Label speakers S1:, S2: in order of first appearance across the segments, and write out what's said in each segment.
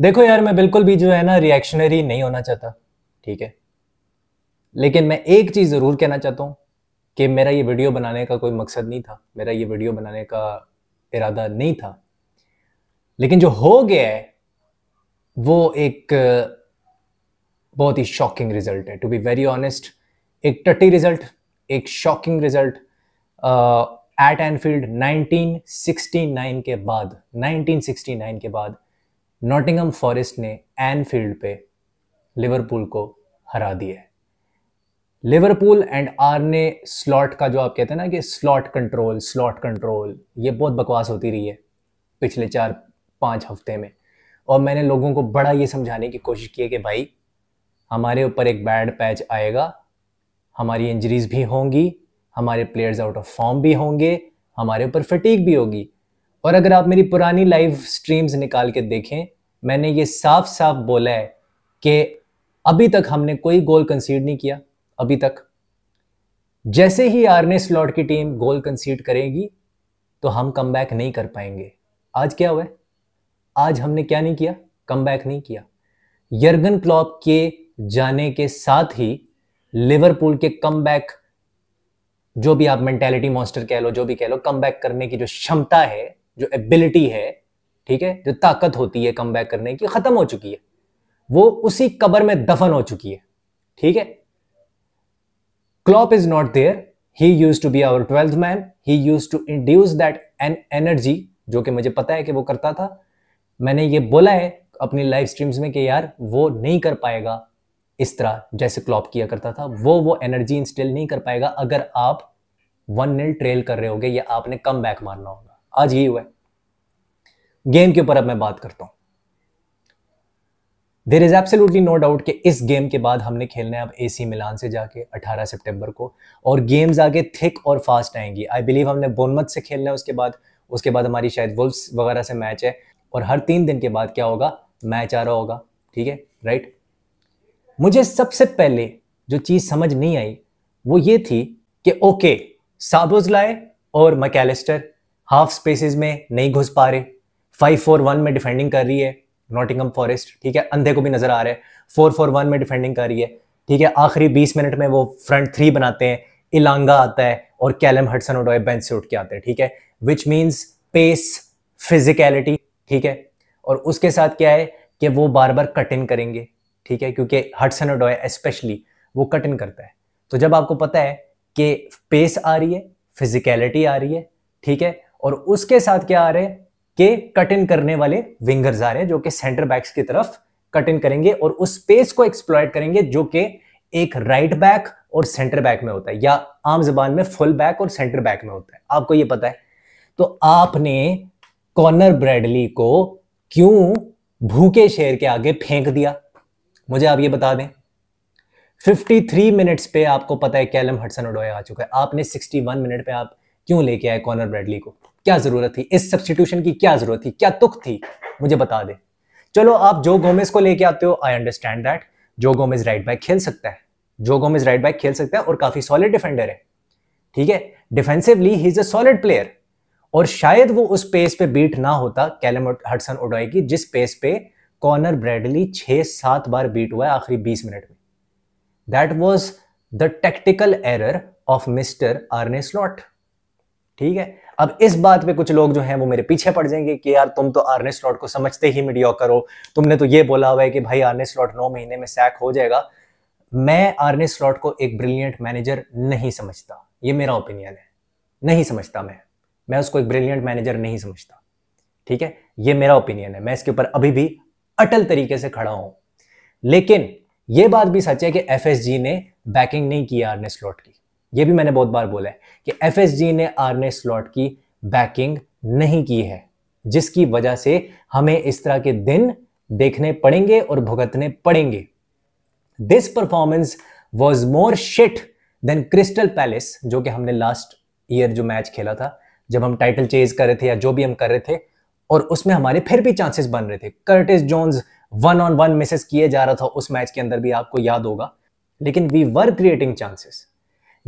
S1: देखो यार मैं बिल्कुल भी जो है ना रिएक्शनरी नहीं होना चाहता ठीक है लेकिन मैं एक चीज़ ज़रूर कहना चाहता हूँ कि मेरा ये वीडियो बनाने का कोई मकसद नहीं था मेरा ये वीडियो बनाने का इरादा नहीं था लेकिन जो हो गया है वो एक बहुत ही शॉकिंग रिजल्ट है टू बी वेरी ऑनेस्ट एक टट्टी रिजल्ट एक शॉकिंग रिजल्ट एट एनफील्ड 1969 के बाद 1969 के बाद नॉटिंगम फॉरेस्ट ने एनफील्ड पे लिवरपूल को हरा दिया है Liverpool and Arne Slot का जो आप कहते हैं ना कि स्लॉट कंट्रोल स्लॉट कंट्रोल ये बहुत बकवास होती रही है पिछले चार पाँच हफ्ते में और मैंने लोगों को बड़ा ये समझाने की कोशिश की है कि भाई हमारे ऊपर एक बैड पैच आएगा हमारी इंजरीज भी होंगी हमारे प्लेयर्स आउट ऑफ फॉर्म भी होंगे हमारे ऊपर फटीक भी होगी और अगर आप मेरी पुरानी लाइव स्ट्रीम्स निकाल के देखें मैंने ये साफ साफ बोला है कि अभी तक हमने कोई गोल कंसीड नहीं किया अभी तक जैसे ही आरने स्लॉट की टीम गोल कंसीड करेगी तो हम कम नहीं कर पाएंगे आज क्या हुआ है? आज हमने क्या नहीं किया कम नहीं किया यर्गन क्लॉप के जाने के साथ ही लिवरपूल के कम जो भी आप मेंटेलिटी मॉन्स्टर कह लो जो भी कह लो कम करने की जो क्षमता है जो एबिलिटी है ठीक है जो ताकत होती है कम करने की खत्म हो चुकी है वो उसी कबर में दफन हो चुकी है ठीक है Klopp is not there he used to be our twelfth man he used to induce that an energy जो कि मुझे पता है कि वो करता था मैंने ये बोला है अपनी लाइव स्ट्रीम्स में कि यार वो नहीं कर पाएगा इस तरह जैसे क्लॉप किया करता था वो वो एनर्जी इंस्टेल नहीं कर पाएगा अगर आप वन नील ट्रेल कर रहे होगे या आपने कम बैक मारना होगा आज यही हुआ है गेम के ऊपर अब मैं बात करता हूं there is absolutely no doubt कि इस गेम के बाद हमने खेलना है अब एसी मिलान से जाके 18 सितंबर को और गेम्स आगे थिक और फास्ट आएंगी आई बिलीव हमने बोनमत से खेलना है उसके बाद उसके बाद हमारी शायद वुल्फ्स वगैरह से मैच है और हर तीन दिन के बाद क्या होगा मैच आ रहा होगा ठीक है राइट मुझे सबसे पहले जो चीज़ समझ नहीं आई वो ये थी कि ओके साबोज लाए और मकैलिस्टर हाफ स्पेसिस में नहीं घुस पा रहे फाइव फोर वन में डिफेंडिंग कर रही है नॉटिंगम फॉरेस्ट ठीक है अंधे को भी नजर आ रहा है फोर फोर वन में डिफेंडिंग कर रही है ठीक है आखिरी बीस मिनट में वो फ्रंट थ्री बनाते हैं इलांगा आता है और कैलम हटसन ओडॉय बेंच से उठ के आते हैं ठीक है विच मीन्स पेस फिजिकलिटी ठीक है और उसके साथ क्या है कि वो बार बार कट इन करेंगे ठीक है क्योंकि हटसन ओडॉय स्पेशली वो कट इन करता है तो जब आपको पता है कि पेस आ रही है फिजिकलिटी आ रही है ठीक है और उसके साथ क्या आ रहे हैं के कट इन करने वाले विंगर्स आ रहे हैं जो कि सेंटर बैक्स की तरफ कट इन करेंगे और उस स्पेस को एक्सप्लॉयट करेंगे जो कि एक राइट right बैक और सेंटर बैक में होता है या आम जबान में फुल बैक और सेंटर बैक में होता है आपको ये पता है तो आपने कॉर्नर ब्रेडली को क्यों भूखे शेर के आगे फेंक दिया मुझे आप ये बता दें 53 मिनट्स पे आपको पता है कैलम हटसन उडोया आ चुका है आपने 61 मिनट पे आप क्यों लेके आए कॉर्नर ब्रेडली को क्या जरूरत थी इस सब्सटीट्यूशन की क्या जरूरत थी क्या तुख थी मुझे बता दे चलो आप जो गोमेज को लेके आते हो आई अंडरस्टैंड दैट जो गोमेज राइट बैक खेल सकता है जो गोमेज राइट बैक खेल सकता है और काफी सॉलिड डिफेंडर है ठीक है defensively he is a solid player और शायद वो उस पेस पे बीट ना होता कैलम हटसन उडोए की जिस पेस पे कॉर्नर ब्रेडली छह सात बार बीट हुआ है आखिरी बीस मिनट में that was the tactical error of mister Arne Slot ठीक है अब इस बात पे कुछ लोग जो हैं वो मेरे पीछे पड़ जाएंगे कि यार तुम तो आर्ने स्लॉट को समझते ही मीडिया करो तुमने तो ये बोला हुआ है कि भाई आर्ने स्लॉट नौ महीने में सैक हो जाएगा मैं आर्ने स्लॉट को एक ब्रिलियंट मैनेजर नहीं समझता ये मेरा ओपिनियन है नहीं समझता मैं मैं उसको एक ब्रिलियंट मैनेजर नहीं समझता ठीक है ये मेरा ओपिनियन है मैं इसके ऊपर अभी भी अटल तरीके से खड़ा हूं लेकिन ये बात भी सच है कि एफ ने बैकिंग नहीं की आर्ने स्लॉट की ये भी मैंने बहुत बार बोला है कि एफ ने आरने स्लॉट की बैकिंग नहीं की है जिसकी वजह से हमें इस तरह के दिन देखने पड़ेंगे और भुगतने पड़ेंगे this performance was more shit than Crystal Palace जो कि हमने लास्ट ईयर जो मैच खेला था जब हम टाइटल चेज कर रहे थे या जो भी हम कर रहे थे और उसमें हमारे फिर भी चांसेस बन रहे थे Curtis Jones one on one misses किए जा रहा था उस मैच के अंदर भी आपको याद होगा लेकिन वी वर क्रिएटिंग चांसेस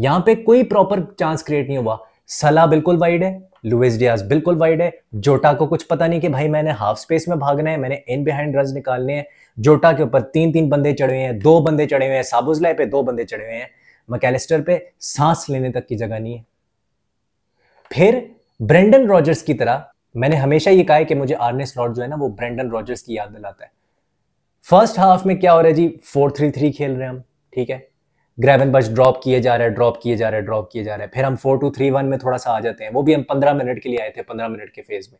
S1: यहां पे कोई प्रॉपर चांस क्रिएट नहीं हुआ सला बिल्कुल वाइड है लुइस डियाज बिल्कुल वाइड है जोटा को कुछ पता नहीं कि भाई मैंने हाफ स्पेस में भागना है मैंने इन बिहाइंड रन निकालने हैं जोटा के ऊपर तीन तीन बंदे चढ़े हुए हैं दो बंदे चढ़े हुए हैं साबुजलाय पे दो बंदे चढ़े हुए हैं मैकेलिस्टर पे सांस लेने तक की जगह नहीं है फिर ब्रेंडन रॉजर्स की तरह मैंने हमेशा ये कहा है कि मुझे आर्ने स्लॉट जो है ना वो ब्रेंडन रॉजर्स की याद दिलाता है फर्स्ट हाफ में क्या हो रहा है जी फोर थ्री थ्री खेल रहे हैं हम ठीक है ग्रेवन बच ड्रॉप किए जा रहे हैं ड्रॉप किए जा रहे हैं ड्रॉप किए जा रहे हैं फिर हम फोर टू थ्री वन में थोड़ा सा आ जाते हैं वो भी हम पंद्रह मिनट के लिए आए थे पंद्रह मिनट के फेज में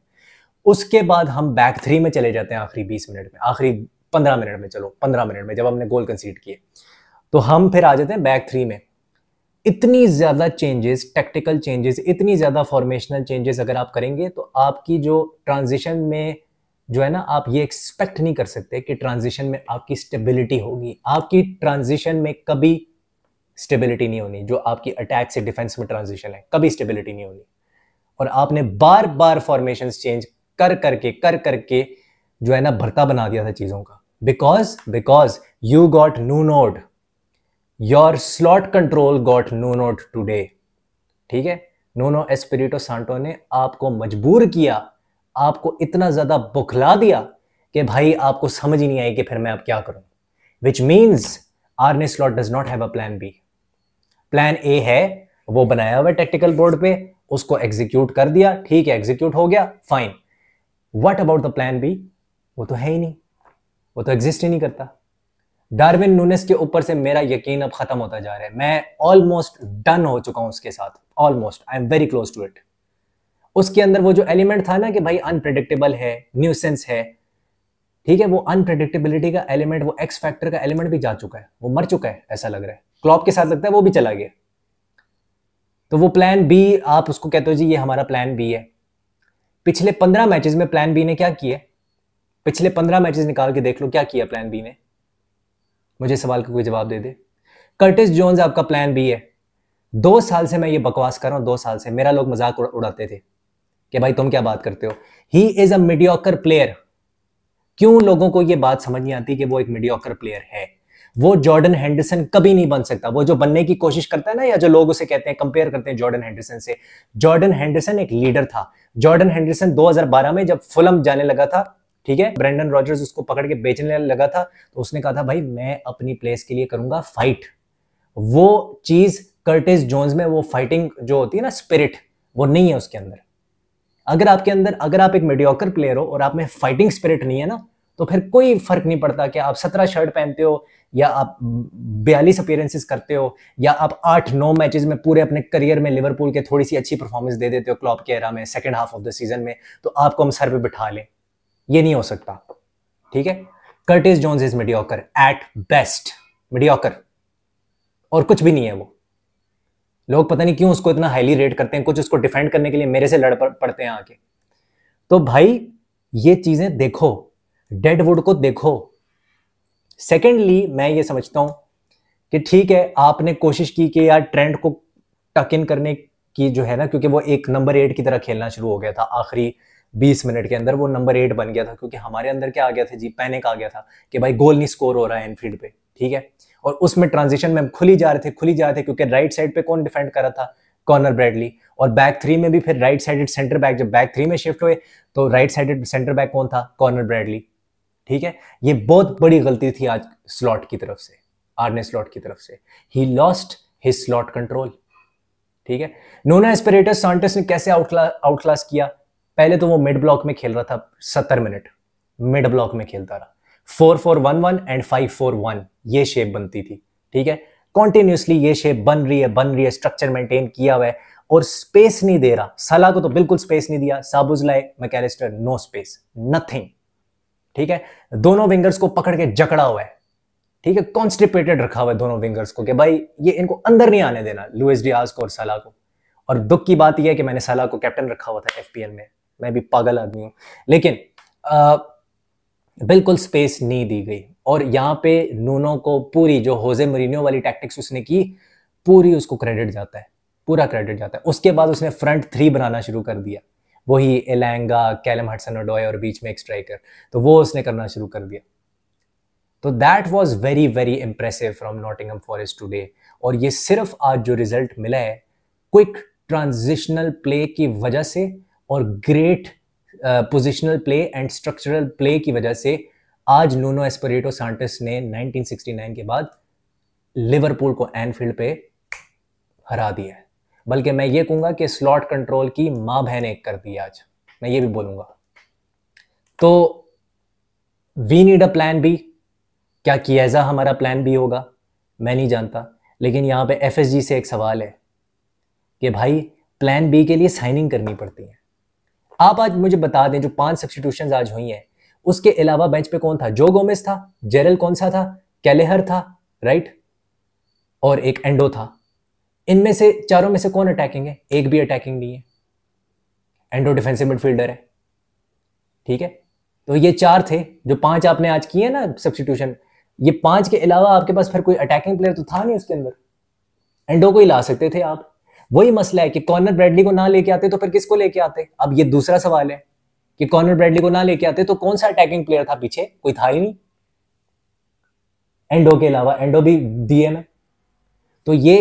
S1: उसके बाद हम बैक थ्री में चले जाते हैं आखिरी बीस मिनट में आखिरी पंद्रह मिनट में चलो पंद्रह मिनट में जब हमने गोल कंसीड किए तो हम फिर आ जाते हैं बैक थ्री में इतनी ज़्यादा चेंजेस टेक्टिकल चेंजेस इतनी ज़्यादा फॉर्मेशनल चेंजेस अगर आप करेंगे तो आपकी जो ट्रांजिशन में जो है ना आप ये एक्सपेक्ट नहीं कर सकते कि ट्रांजिशन में आपकी स्टेबिलिटी होगी आपकी ट्रांजिशन में कभी स्टेबिलिटी नहीं होनी जो आपकी अटैक से डिफेंस में ट्रांजिशन है कभी स्टेबिलिटी नहीं होनी और आपने बार बार फॉर्मेशन चेंज कर करके कर करके जो है ना भरता बना दिया था चीज़ों का because because you got no nod your Slot control got no nod today ठीक है नोनो एस्पिरिटो सांटो ने आपको मजबूर किया आपको इतना ज़्यादा बुखला दिया कि भाई आपको समझ ही नहीं आई कि फिर मैं अब क्या करूं which means Arne Slot does not have a plan B plan A है वो बनाया हुआ टेक्टिकल बोर्ड पे उसको एग्जीक्यूट कर दिया ठीक है एग्जीक्यूट हो गया fine what about the plan B वो तो है ही नहीं वो तो एग्जिस्ट ही नहीं करता डार्विन नूनेस के ऊपर से मेरा यकीन अब खत्म होता जा रहा है मैं ऑलमोस्ट डन हो चुका हूं उसके साथ almost I am very close to it उसके अंदर वो जो एलिमेंट था ना कि भाई अनप्रडिक्टेबल है न्यूसेंस है ठीक है वो अनप्रडिक्टेबिलिटी का एलिमेंट वो एक्स फैक्टर का एलिमेंट भी जा चुका है वो मर चुका है ऐसा लग रहा है क्लॉप के साथ लगता है वो भी चला गया तो वो प्लान बी आप उसको कहते हो जी ये हमारा प्लान बी है पिछले पंद्रह मैचेस में प्लान बी ने क्या किया पिछले पंद्रह मैचेस निकाल के देख लो क्या किया प्लान बी ने मुझे सवाल का कोई जवाब दे दे कर्टिस जोन्स आपका प्लान बी है दो साल से मैं ये बकवास कर रहा हूं दो साल से मेरा लोग मजाक उड़ाते थे कि भाई तुम क्या बात करते हो he is a mediocre player क्यों लोगों को ये बात समझ नहीं आती कि वो एक मीडियोकर प्लेयर है वो जॉर्डन हैंडरसन कभी नहीं बन सकता वो जो बनने की कोशिश करता है ना या जो लोग उसे कहते हैं कंपेयर करते हैं जॉर्डन हैंडरसन से जॉर्डन हैंडरसन एक लीडर था जॉर्डन हैंडरसन 2012 में जब फुलम जाने लगा था ठीक है ब्रेंडन रॉजर्स उसको पकड़ के बेचने लगा था तो उसने कहा था भाई मैं अपनी प्लेस के लिए करूंगा फाइट वो चीज कर्टिस जोन्स में वो फाइटिंग जो होती है ना स्पिरिट वो नहीं है उसके अंदर अगर आपके अंदर अगर आप एक मेडियोकर प्लेयर हो और आप में फाइटिंग स्पिरिट नहीं है ना तो फिर कोई फर्क नहीं पड़ता कि आप सत्रह शर्ट पहनते हो या आप बयालीस अपेयरेंसेस करते हो या आप आठ नौ मैचेस में पूरे अपने करियर में लिवरपूल के थोड़ी सी अच्छी परफॉर्मेंस दे देते हो क्लॉप के एरा में second half of the season में तो आपको हम सर पर बिठा लें ये नहीं हो सकता ठीक है Curtis Jones is mediocre at best mediocre और कुछ भी नहीं है वो लोग पता नहीं क्यों उसको इतना हाईली रेट करते हैं कुछ उसको डिफेंड करने के लिए मेरे से लड़ पड़ते हैं आके तो भाई ये चीजें देखो डेडवुड को देखो सेकेंडली मैं ये समझता हूँ कि ठीक है आपने कोशिश की कि यार ट्रेंड को टक इन करने की जो है ना क्योंकि वो एक नंबर एट की तरह खेलना शुरू हो गया था आखिरी बीस मिनट के अंदर वो नंबर एट बन गया था क्योंकि हमारे अंदर क्या आ गया था जी पैनिक आ गया था कि भाई गोल नहीं स्कोर हो रहा है एनफील्ड पे ठीक है और उसमें ट्रांजिशन में हम खुली जा रहे थे खुली जा रहे थे क्योंकि राइट साइड पे कौन डिफेंड कर रहा था कॉर्नर ब्रैडली और बैक थ्री में भी फिर राइट साइडेड सेंटर बैक जब बैक थ्री में शिफ्ट हुए तो राइट साइडेड सेंटर बैक कौन था कॉर्नर ब्रैडली ठीक है ये बहुत बड़ी गलती थी आज स्लॉट की तरफ से ने स्लॉट की तरफ से ही लॉस्ट हिज स्लॉट कंट्रोल ठीक है नोना एस्पिरेटर सांटस ने कैसे आउटक्ला आउटक्लास किया पहले तो वो मिड ब्लॉक में खेल रहा था सत्तर मिनट मिड ब्लॉक में खेलता रहा four four one one and five four one ये शेप बनती थी ठीक है कॉन्टिन्यूसली ये शेप बन रही है बन रही है स्ट्रक्चर मेंटेन किया हुआ है और स्पेस नहीं दे रहा सलाह को तो बिल्कुल स्पेस नहीं दिया साबुज लाए मैकेलिस्टर नो स्पेस नथिंग ठीक है दोनों विंगर्स को पकड़ के जकड़ा हुआ है ठीक है कॉन्स्टिपेटेड रखा हुआ है दोनों विंगर्स को कि भाई ये इनको अंदर नहीं आने देना लुइस डियाज को और सलाह को और दुख की बात यह है कि मैंने सलाह को कैप्टन रखा हुआ था एफ में मैं भी पागल आदमी हूं लेकिन आ, बिल्कुल स्पेस नहीं दी गई और यहां पे नूनो को पूरी जो होजे मरीनियो वाली टैक्टिक्स उसने की पूरी उसको क्रेडिट जाता है पूरा क्रेडिट जाता है उसके बाद उसने फ्रंट थ्री बनाना शुरू कर दिया वही एलेंगा कैलम हटसन ओडोय और बीच में एक स्ट्राइकर तो वो उसने करना शुरू कर दिया तो that was very very impressive from Nottingham Forest today और ये सिर्फ आज जो रिजल्ट मिला है क्विक ट्रांजिशनल प्ले की वजह से और great positional play and structural play की वजह से आज नूनो एस्परेटो सांटस ने 1969 के बाद लिवरपूल को एनफील्ड पे हरा दिया है बल्कि मैं ये कहूँगा कि स्लॉट कंट्रोल की माँ एक कर दी आज मैं ये भी बोलूँगा तो we need a plan B क्या कियाजा हमारा प्लान बी होगा मैं नहीं जानता लेकिन यहाँ पे एफ से एक सवाल है कि भाई प्लान बी के लिए साइनिंग करनी पड़ती है आप आज मुझे बता दें जो पांच सब्सटीट्यूशन आज हुई हैं उसके अलावा बेंच पे कौन था जो गोमेस था जेरल कौन सा था कैलेहर था राइट और एक एंडो था इनमें से चारों में से कौन अटैकिंग है एक भी अटैकिंग नहीं है एंड्रो डिफेंसिव मिडफील्डर है ठीक है तो ये चार थे जो पांच आपने आज किए ना सब्सिट्यूशन ये पांच के अलावा आपके पास फिर कोई अटैकिंग प्लेयर तो था नहीं उसके अंदर एंडो को ही ला सकते थे आप वही मसला है कि कॉर्नर ब्रैडली को ना लेके आते तो फिर किसको लेके आते अब ये दूसरा सवाल है कि कॉर्नर ब्रैडली को ना लेके आते तो कौन सा अटैकिंग प्लेयर था पीछे कोई था ही नहीं एंडो के अलावा एंडो भी डीएम है तो ये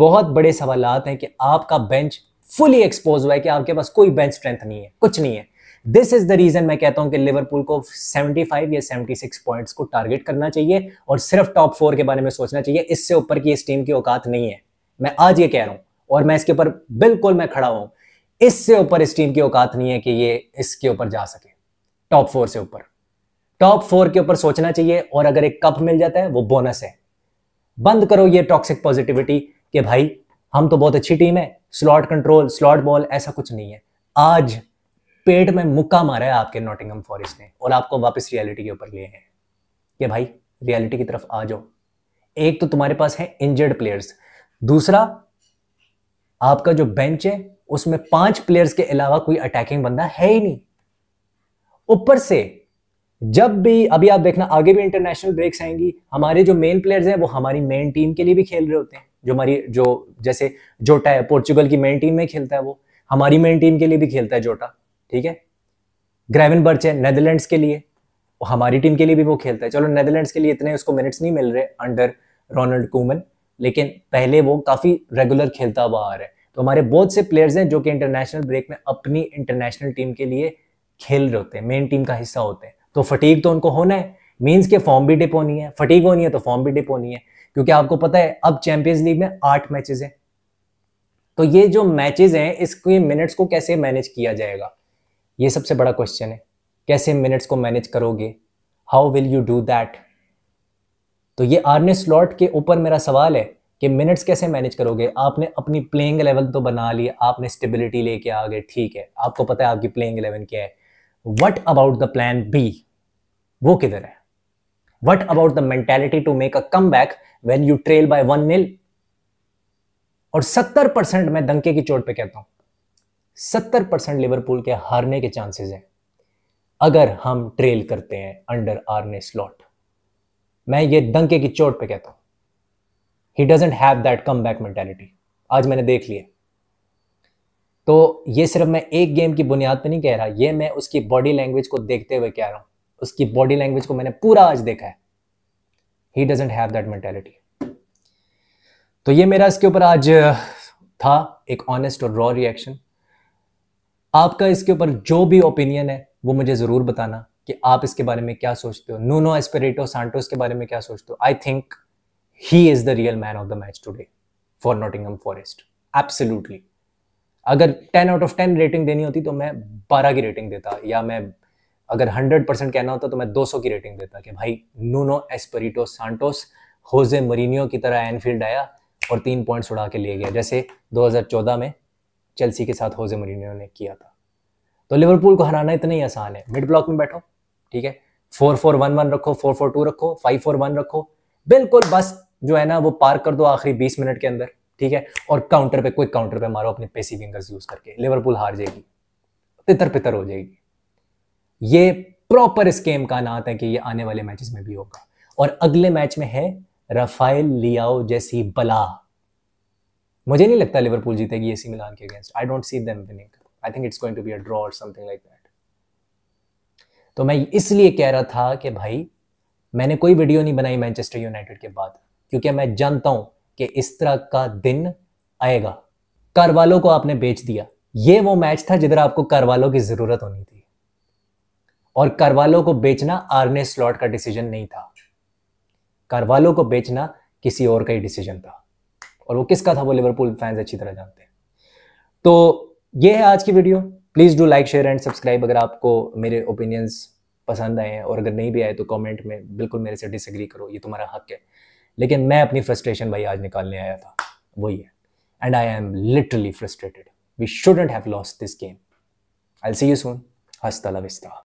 S1: बहुत बड़े सवाल हैं कि आपका बेंच फुली एक्सपोज हुआ है कि आपके पास कोई बेंच स्ट्रेंथ नहीं है कुछ नहीं है दिस इज द रीजन मैं कहता हूं कि लिवरपूल को 75 या 76 पॉइंट्स को टारगेट करना चाहिए और सिर्फ टॉप फोर के बारे में सोचना चाहिए इससे ऊपर की इस टीम की औकात नहीं है मैं आज ये कह रहा हूं और मैं इसके ऊपर बिल्कुल मैं खड़ा हूं इससे ऊपर इस टीम की औकात नहीं है कि ये इसके ऊपर जा सके टॉप फोर से ऊपर टॉप फोर के ऊपर सोचना चाहिए और अगर एक कप मिल जाता है वो बोनस है बंद करो ये टॉक्सिक पॉजिटिविटी कि भाई हम तो बहुत अच्छी टीम है स्लॉट कंट्रोल स्लॉट बॉल ऐसा कुछ नहीं है आज पेट में मुक्का मारा है आपके नोटिंगम फॉरेस्ट ने और आपको वापस रियलिटी के ऊपर लिए हैं कि भाई रियलिटी की तरफ आ जाओ एक तो तुम्हारे पास है इंजर्ड प्लेयर्स दूसरा आपका जो बेंच है उसमें पांच प्लेयर्स के अलावा कोई अटैकिंग बंदा है ही नहीं ऊपर से जब भी अभी आप देखना आगे भी इंटरनेशनल ब्रेक्स आएंगी हमारे जो मेन प्लेयर्स हैं वो हमारी मेन टीम के लिए भी खेल रहे होते हैं जो हमारी जो जैसे जोटा है पोर्चुगल की मेन टीम में खेलता है वो हमारी मेन टीम के लिए भी खेलता है जोटा ठीक है ग्रेविन बर्च है नेदरलैंड्स के लिए हमारी टीम के लिए भी वो खेलता है चलो नेदरलैंड्स के लिए इतने उसको मिनट्स नहीं मिल रहे अंडर रोनल्ड कूमन लेकिन पहले वो काफ़ी रेगुलर खेलता हुआ आ रहा है तो हमारे बहुत से प्लेयर्स हैं जो कि इंटरनेशनल ब्रेक में अपनी इंटरनेशनल टीम के लिए खेल रहे होते हैं मेन टीम का हिस्सा होते हैं तो फटीक तो उनको होना है मीन्स के फॉर्म भी डिप होनी है फटीक होनी है तो फॉर्म भी डिप होनी है क्योंकि आपको पता है अब चैंपियंस लीग में आठ मैचेस हैं तो ये जो मैचेस हैं इसके मिनट्स को कैसे मैनेज किया जाएगा ये सबसे बड़ा क्वेश्चन है कैसे मिनट्स को मैनेज करोगे how will you do that तो ये आरने स्लॉट के ऊपर मेरा सवाल है कि मिनट्स कैसे मैनेज करोगे आपने अपनी प्लेइंग लेवल तो बना ली आपने स्टेबिलिटी लेके आ गए ठीक है आपको पता है आपकी प्लेइंग एलेवन क्या है what about the plan B वो किधर है What about the mentality to make a comeback when you trail by one nil? और 70 परसेंट मैं दंके की चोट पे कहता हूं 70 परसेंट लिवरपूल के हारने के चांसेस हैं अगर हम ट्रेल करते हैं अंडर आरने स्लॉट मैं ये दंके की चोट पे कहता हूं he doesn't have that comeback mentality आज मैंने देख लिया तो ये सिर्फ मैं एक गेम की बुनियाद पे नहीं कह रहा ये मैं उसकी बॉडी लैंग्वेज को देखते हुए कह रहा हूं उसकी बॉडी लैंग्वेज को मैंने पूरा आज देखा है he doesn't have that mentality तो ये मेरा इसके ऊपर आज था एक ऑनेस्ट और रॉ रिएक्शन आपका इसके ऊपर जो भी ओपिनियन है वो मुझे ज़रूर बताना कि आप इसके बारे में क्या सोचते हो नूनो एस्पेरेटो सांटोस के बारे में क्या सोचते हो I think he is the real man of the match today for Nottingham Forest absolutely अगर ten out of ten rating देनी होती तो मैं बारह की रेटिंग देता या मैं अगर हंड्रेड परसेंट कहना होता तो मैं दो सौ की रेटिंग देता कि भाई Nuno Espirito Santo Jose Mourinho की तरह एनफील्ड आया और तीन पॉइंट्स उड़ा के लिए गया जैसे 2014 में चेल्सी के साथ होजे मरीनियो ने किया था तो लिवरपूल को हराना इतना ही आसान है मिड ब्लॉक में बैठो ठीक है फोर फोर वन वन रखो फोर फोर टू रखो फाइव फोर वन रखो बिल्कुल बस जो है ना वो पार कर दो आखिरी बीस मिनट के अंदर ठीक है और काउंटर पे कोई काउंटर पे मारो अपने पेसी विंगर्स यूज करके लिवरपूल हार जाएगी तितर पितर हो जाएगी ये प्रॉपर स्केम का नात है कि ये आने वाले मैचेस में भी होगा और अगले मैच में है रफाइल लियाओ जैसी बला मुझे नहीं लगता लिवरपूल जीतेगी एसी मिलान के against I don't see them winning I think it's going to be a draw और समथिंग लाइक दैट तो मैं इसलिए कह रहा था कि भाई मैंने कोई वीडियो नहीं बनाई मैनचेस्टर यूनाइटेड के बाद क्योंकि मैं जानता हूं कि इस तरह का दिन आएगा कारवालों को आपने बेच दिया ये वो मैच था जिधर आपको कारवालों की जरूरत होनी थी और करवालो को बेचना आरने स्लॉट का डिसीजन नहीं था करवालो को बेचना किसी और का ही डिसीजन था और वो किसका था वो लिवरपूल फैंस अच्छी तरह जानते हैं तो ये है आज की video please do like share and subscribe अगर आपको मेरे ओपिनियंस पसंद आए हैं और अगर नहीं भी आए तो कमेंट में बिल्कुल मेरे से डिसएग्री करो ये तुम्हारा हक है लेकिन मैं अपनी फ्रस्ट्रेशन भाई आज निकालने आया था वही है and I am literally frustrated we shouldn't have lost this game I see you हस्ता